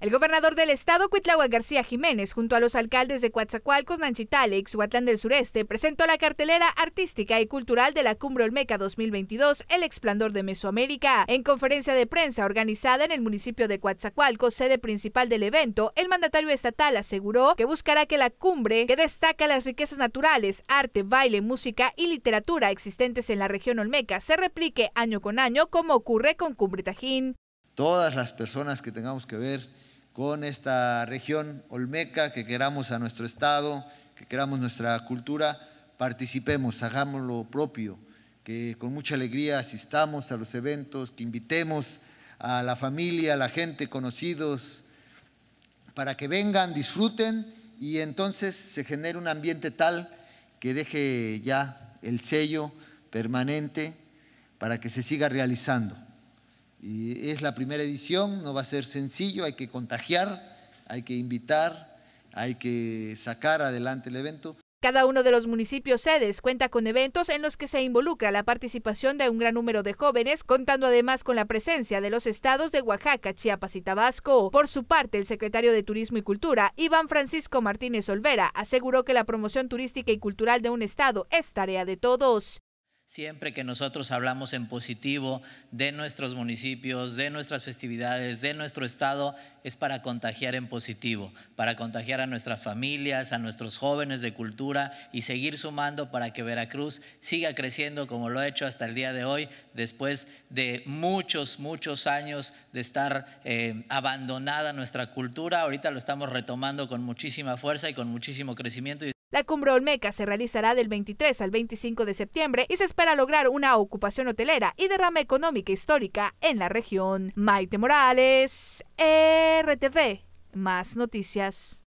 El gobernador del estado, Cuitláhuac García Jiménez, junto a los alcaldes de Coatzacoalcos, Nanchitale, Huatlán del Sureste, presentó la cartelera artística y cultural de la Cumbre Olmeca 2022, El Explandor de Mesoamérica. En conferencia de prensa organizada en el municipio de Coatzacoalcos, sede principal del evento, el mandatario estatal aseguró que buscará que la cumbre, que destaca las riquezas naturales, arte, baile, música y literatura existentes en la región Olmeca, se replique año con año como ocurre con Cumbre Tajín. Todas las personas que tengamos que ver con esta región olmeca, que queramos a nuestro Estado, que queramos nuestra cultura, participemos, hagamos lo propio, que con mucha alegría asistamos a los eventos, que invitemos a la familia, a la gente, conocidos, para que vengan, disfruten y entonces se genere un ambiente tal que deje ya el sello permanente para que se siga realizando es la primera edición, no va a ser sencillo, hay que contagiar, hay que invitar, hay que sacar adelante el evento. Cada uno de los municipios sedes cuenta con eventos en los que se involucra la participación de un gran número de jóvenes, contando además con la presencia de los estados de Oaxaca, Chiapas y Tabasco. Por su parte, el secretario de Turismo y Cultura, Iván Francisco Martínez Olvera, aseguró que la promoción turística y cultural de un estado es tarea de todos. Siempre que nosotros hablamos en positivo de nuestros municipios, de nuestras festividades, de nuestro estado, es para contagiar en positivo, para contagiar a nuestras familias, a nuestros jóvenes de cultura y seguir sumando para que Veracruz siga creciendo como lo ha hecho hasta el día de hoy, después de muchos, muchos años de estar eh, abandonada nuestra cultura. Ahorita lo estamos retomando con muchísima fuerza y con muchísimo crecimiento. La cumbre Olmeca se realizará del 23 al 25 de septiembre y se espera lograr una ocupación hotelera y derrama económica histórica en la región. Maite Morales, RTV, más noticias.